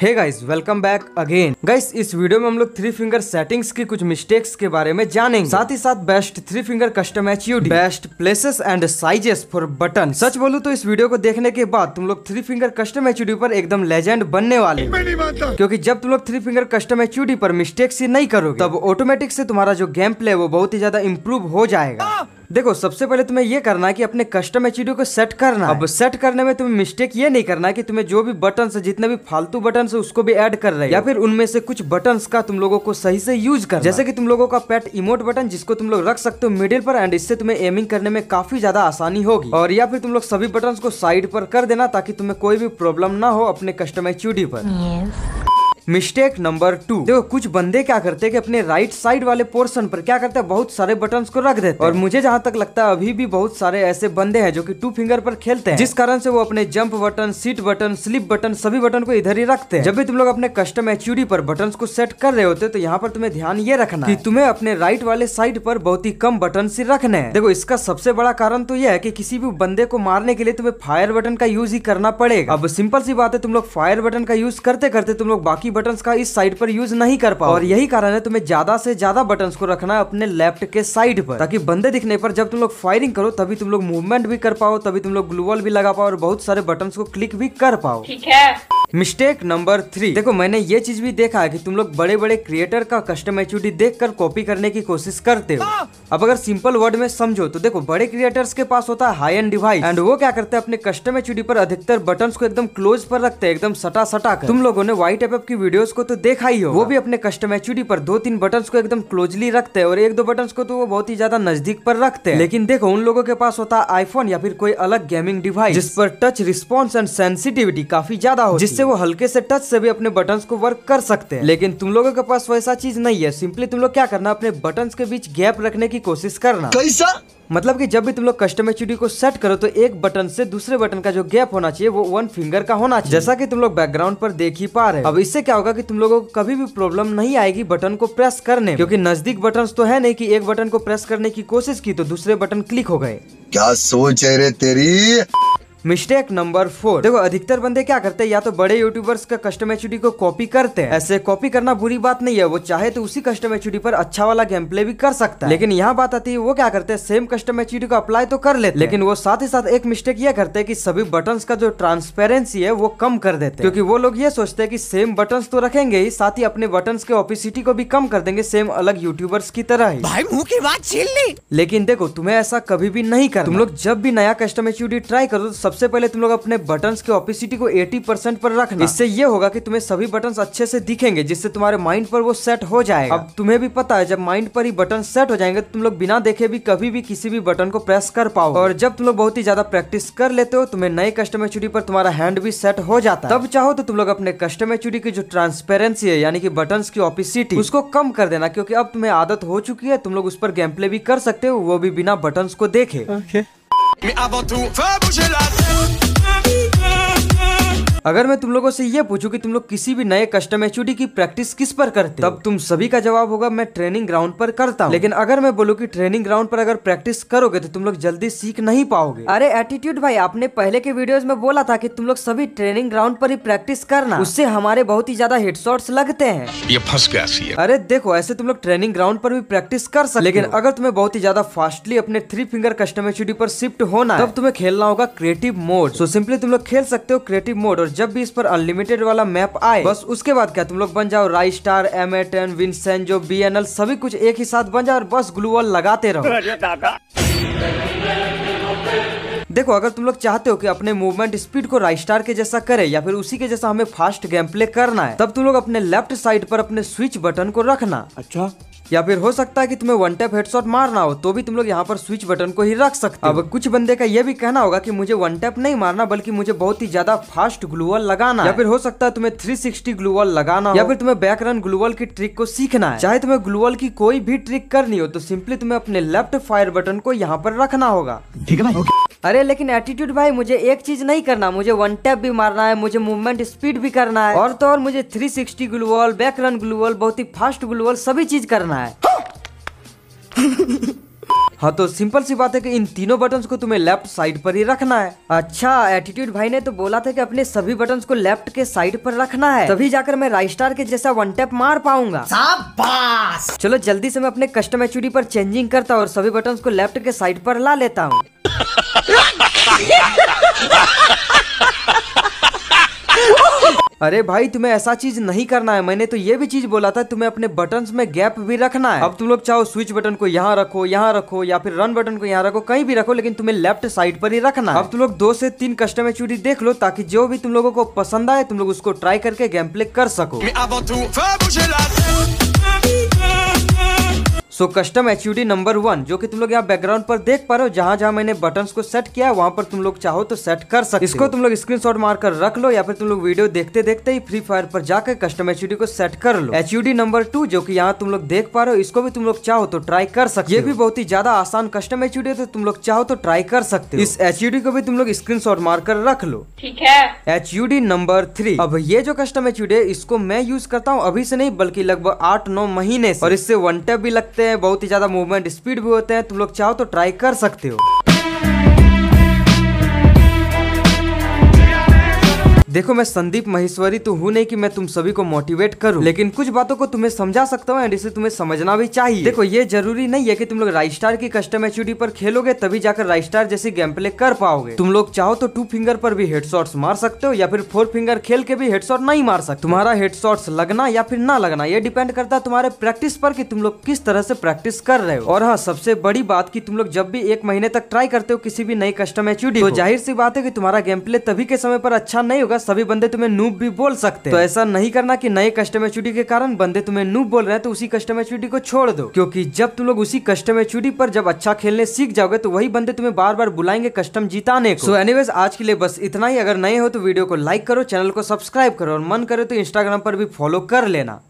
हे guys welcome back again guys इस video में हम लोग थ्री फिंगर सेटिंग्स की कुछ मिस्टेक्स के बारे में जानेंगे साथ ही साथ best three finger custom H best places and sizes for button सच बोलूं तो इस वीडियो को देखने के बाद तुम लोग थ्री फिंगर कस्टम एच पर एकदम लेजेंड बनने वाले क्यूँकी जब तुम लोग थ्री फिंगर कस्टम एच पर मिस्टेक्स ही नहीं करोगे तब ऑटोमेटिक से तुम्हारा जो गेम प्ले वो बहुत ही ज्यादा इम्प्रूव हो जाएगा हाँ। देखो सबसे पहले तुम्हें ये करना है कि अपने कस्टम एच को सेट करना अब सेट करने में तुम्हें मिस्टेक ये नहीं करना कि तुम्हें जो भी बटन है जितने भी फालतू बटन है उसको भी ऐड कर रहे या फिर उनमें से कुछ बटन का तुम लोगों को सही से यूज कर जैसे की तुम लोगों का पेट इमोट बटन जिसको तुम लोग रख सकते हो मिडिल पर एंड इससे तुम्हें एमिंग करने में काफी ज्यादा आसानी होगी और या फिर तुम लोग सभी बटन को साइड पर कर देना ताकि तुम्हें कोई भी प्रॉब्लम ना हो अपने कस्टम एच पर मिस्टेक नंबर टू देखो कुछ बंदे क्या करते हैं कि अपने राइट साइड वाले पोर्शन पर क्या करते हैं बहुत सारे बटन को रख देते और मुझे जहाँ तक लगता है अभी भी बहुत सारे ऐसे बंदे हैं जो की टू फिंगर पर खेलते हैं जिस कारण से वो अपने jump button seat button slip button सभी बटन को इधर ही रखते हैं जब भी तुम लोग अपने कस्टम एचयूडी पर बटन को सेट कर रहे होते तो यहाँ पर तुम्हें ध्यान ये रखना की तुम्हें अपने राइट वाले साइड पर बहुत ही कम बटन ही रखने हैं देखो इसका सबसे बड़ा कारण तो यह है की किसी भी बंदे को मारने के लिए तुम्हें फायर बटन का यूज ही करना पड़ेगा अब सिंपल सी बात है तुम लोग फायर बटन का यूज करते करते तुम लोग बाकी बटन का इस साइड पर यूज नहीं कर पाओ और यही कारण है तुम्हें ज्यादा से ज्यादा बटन को रखना है अपने लेफ्ट के साइड पर ताकि बंदे दिखने पर जब तुम लोग फायरिंग करो तभी तुम लोग मूवमेंट भी कर पाओ तभी तुम लोग ग्लूबल भी लगा पाओ और बहुत सारे बटन को क्लिक भी कर पाओ ठीक है मिस्टेक नंबर थ्री देखो मैंने ये चीज भी देखा है कि तुम लोग बड़े बड़े क्रिएटर का कस्टम देख देखकर कॉपी करने की कोशिश करते हो हाँ। अब अगर सिंपल वर्ड में समझो तो देखो बड़े क्रिएटर्स के पास होता है हाई एंड डिवाइस एंड वो क्या करते हैं अपने कस्टम एचयूडी पर अधिकतर बटन को एकदम क्लोज पर रखते हैं एकदम सटा सटा कर तुम लोगों ने व्हाइट एप की वीडियो को तो देखा ही हो वो भी अपने कस्टम एचुटी पर दो तीन बटन को एकदम क्लोजली रखते है और एक दो बटन को तो वो बहुत ही ज्यादा नजदीक पर रखते है लेकिन देखो उन लोगों के पास होता है आईफोन या फिर कोई अलग गेमिंग डिवाइस जिस पर टच रिस्पॉन्स एंड सेंसिटिविटी काफी ज्यादा हो जिस जिससे वो हल्के से टच से भी अपने बटन को वर्क कर सकते हैं लेकिन तुम लोगों के पास वैसा चीज नहीं है सिंपली तुम लोग क्या करना अपने बटन के बीच गैप रखने की कोशिश करना कैसा मतलब कि जब भी तुम लोग कस्टम एच को सेट करो तो एक बटन से दूसरे बटन का जो गैप होना चाहिए वो वन फिंगर का होना चाहिए जैसा कि तुम लोग बैकग्राउंड पर देख ही पा रहे अब इससे क्या होगा कि तुम लोगों को कभी भी प्रॉब्लम नहीं आएगी बटन को प्रेस करने क्योंकि नजदीक बटन तो है नहीं कि एक बटन को प्रेस करने की कोशिश की तो दूसरे बटन क्लिक हो गए क्या सोच है रे तेरी मिस्टेक नंबर फोर देखो अधिकतर बंदे क्या करते हैं या तो बड़े यूट्यूबर्स का कस्टम एच को कॉपी करते हैं ऐसे कॉपी करना बुरी बात नहीं है वो चाहे तो उसी कस्टम एच पर अच्छा वाला गेम प्ले भी कर सकता है लेकिन यहाँ बात आती है वो क्या करते हैं सेम कस्टम एच को अप्लाई तो कर लेते लेकिन वो साथ ही साथ एक मिस्टेक ये करते हैं की सभी बटन का जो ट्रांसपेरेंसी है वो कम कर देते क्योंकि वो लोग ये सोचते हैं की सेम बटन तो रखेंगे ही साथ ही अपने बटन के ऑपिसिटी को भी कम कर देंगे सेम अलग यूट्यूबर्स की तरह ही भाई मुंह की बात छीन ली लेकिन देखो तुम्हें ऐसा कभी भी नहीं कर तुम लोग जब भी नया कस्टम एच ट्राई करो तो सबसे पहले तुम लोग अपने बटन की ऑपिसिटी को एटी परसेंट पर रखना इससे ये होगा की तुम्हें सभी बटन अच्छे से दिखेंगे जिससे तुम्हारे माइंड पर वो सेट हो जाएगा अब तुम्हें भी पता है जब माइंड पर ही बटन सेट हो जाएंगे तो तुम लोग बिना देखे भी कभी भी किसी भी बटन को प्रेस कर पाओ और जब तुम लोग बहुत ही ज्यादा प्रैक्टिस कर लेते हो तुम्हें नए कस्टमर चुड़ी पर तुम्हारा हैंड भी सेट हो जाता है तब चाहो तो तुम लोग अपने कस्टमर चुड़ी की जो ट्रांसपेरेंसी है यानी कि बटन की ऑपिसिटी उसको कम कर देना क्योंकि अब तुम्हें आदत हो चुकी है तुम लोग उस पर गैम प्ले भी कर सकते हो वो भी बिना बटन को देखे okay. अगर मैं तुम लोगों से ये पूछूं कि तुम लोग किसी भी नए कस्टम एच की प्रैक्टिस किस पर करते तब तुम सभी का जवाब होगा मैं ट्रेनिंग ग्राउंड पर करता हूँ लेकिन अगर मैं बोलूँ की ट्रेनिंग ग्राउंड पर अगर प्रैक्टिस करोगे तो तुम लोग जल्दी सीख नहीं पाओगे अरे एटीट्यूड भाई आपने पहले के वीडियो में बोला था की तुम लोग सभी ट्रेनिंग ग्राउंड पर ही प्रैक्टिस करना उससे हमारे बहुत ही ज्यादा हेडशॉट्स लगते हैं ये फंस गया अरे देखो ऐसे तुम लोग ट्रेनिंग ग्राउंड पर भी प्रैक्टिस कर सकते लेकिन अगर तुम्हें बहुत ही ज्यादा फास्टली अपने थ्री फिंगर कस्टम एच पर शिफ्ट होना तब तुम्हें खेलना होगा क्रिएटिव मोड सो सिंपली तुम लोग खेल सकते हो क्रिएटिव मोड और जब भी इस पर अनलिमिटेड वाला मैप आए बस उसके बाद क्या तुम लोग बन जाओ राइ star M A ten Vincenzo B N L सभी कुछ एक ही साथ बन जाओ और बस ग्लूवल लगाते रहो देखो अगर तुम लोग चाहते हो कि अपने मूवमेंट स्पीड को राइस्टार के जैसा करे या फिर उसी के जैसा हमें फास्ट गेम प्ले करना है तब तुम लोग अपने लेफ्ट साइड पर अपने स्विच बटन को रखना अच्छा या फिर हो सकता है कि तुम्हें वन टैप हेडशॉट मारना हो तो भी तुम लोग यहाँ पर स्विच बटन को ही रख सकते हो अब कुछ बंदे का यह भी कहना होगा कि मुझे वन टैप नहीं मारना बल्कि मुझे बहुत ही ज्यादा फास्ट ग्लूवल लगाना या फिर हो सकता है तुम्हें थ्री सिक्सटी ग्लूवल लगाना या फिर तुम्हें बैक रन ग्लूवल की ट्रिक को सीखना है चाहे तुम्हें ग्लूवल की कोई भी ट्रिक करनी हो तो सिंपली तुम्हें अपने लेफ्ट फायर बटन को यहाँ पर रखना होगा ठीक है अरे लेकिन एटीट्यूड भाई मुझे एक चीज नहीं करना मुझे वन टैप भी मारना है मुझे मूवमेंट स्पीड भी करना है और तो और मुझे 360 sixty gloo wall back run gloo wall बहुत ही फास्ट ग्लूवॉल सभी चीज करना है हाँ तो सिंपल सी बात है कि इन तीनों बटन्स को तुम्हें लेफ्ट साइड पर ही रखना है अच्छा एटीट्यूड भाई ने तो बोला था कि अपने सभी बटन्स को लेफ्ट के साइड पर रखना है तभी जाकर मैं राइट स्टार के जैसा वन टैप मार पाऊंगा चलो जल्दी से मैं अपने कस्टम एचयूडी पर चेंजिंग करता और सभी बटन्स को लेफ्ट के साइड पर ला लेता हूँ अरे भाई तुम्हें ऐसा चीज नहीं करना है मैंने तो ये भी चीज बोला था तुम्हें अपने बटन में गैप भी रखना है अब तुम लोग चाहो स्विच बटन को यहाँ रखो यहाँ रखो या फिर रन बटन को यहाँ रखो कहीं भी रखो लेकिन तुम्हें लेफ्ट साइड पर ही रखना है अब तुम लोग दो से तीन कस्टमर एचुडी देख लो ताकि जो भी तुम लोगों को पसंद आए तुम लोग उसको ट्राई करके गेम प्ले कर सको so custom H number one जो कि तुम लोग यहाँ बैकग्राउंड पर देख पा रहे हो जहां जहां मैंने बटन को सेट किया वहां पर तुम लोग चाहो तो सेट कर सकते इसको तुम लोग शॉट मारकर रख लो या फिर तुम लोग वीडियो देखते देखते ही फ्री फायर पर जाकर कस्टम एच को सेट कर लो एच नंबर टू जो की यहाँ तुम लोग देख पा रहे हो इसको भी तुम लोग चाहो तो ट्राई कर सकते ये भी बहुत ही ज्यादा आसान कस्टम एच तो तुम लोग चाहो तो ट्राई कर सकते इस एच को भी तुम लोग स्क्रीन मारकर रख लो ठीक है एच नंबर थ्री अब ये जो कस्टम एच है इसको मैं यूज करता हूँ अभी से नहीं बल्कि लगभग आठ नौ महीने और इससे वन टेप भी लगते हैं हैं बहुत ही ज़्यादा मूवमेंट स्पीड भी होते हैं तुम लोग चाहो तो ट्राई कर सकते हो देखो मैं संदीप महेश्वरी तो हूँ नहीं की मैं तुम सभी को मोटिवेट करूँ लेकिन कुछ बातों को तुम्हें समझा सकता हूँ एंड इसे तुम्हें समझना भी चाहिए देखो ये जरूरी नहीं है की तुम लोग राइस्टार की कस्टम एचयूडी पर खेलोगे तभी जाकर राइस्टार जैसी गेम प्ले कर पाओगे तुम लोग चाहो तो टू फिंगर पर भी हेडशॉट्स मार सकते हो या फिर फोर फिंगर खेल के भी हेडशॉट नहीं मार सकते तुम्हारा हेडशॉट्स लगना या फिर ना लगना ये डिपेंड करता है तुम्हारे प्रैक्टिस पर कि तुम लोग किस तरह से प्रैक्टिस कर रहे हो और हाँ सबसे बड़ी बात की तुम लोग जब भी एक महीने तक ट्राई करते हो किसी भी नई कस्टम एचयूडी तो जाहिर सी बात है कि तुम्हारा गेम प्ले तभी के समय पर अच्छा नहीं होगा सभी बंदे तुम्हें नूब भी बोल सकते तो हैं तो ऐसा नहीं करना कि नए कस्टम एचयूडी के कारण बंदे तुम्हें नूब बोल रहे हैं तो उसी कस्टम एचयूडी को छोड़ दो क्योंकि जब तुम लोग उसी कस्टम एचयूडी पर जब अच्छा खेलने सीख जाओगे तो वही बंदे तुम्हें बार बार बुलाएंगे कस्टम जिताने को एनीवेज आज के लिए बस इतना ही अगर नए हो तो वीडियो को लाइक करो चैनल को सब्सक्राइब करो और मन करे तो इंस्टाग्राम पर भी फॉलो कर लेना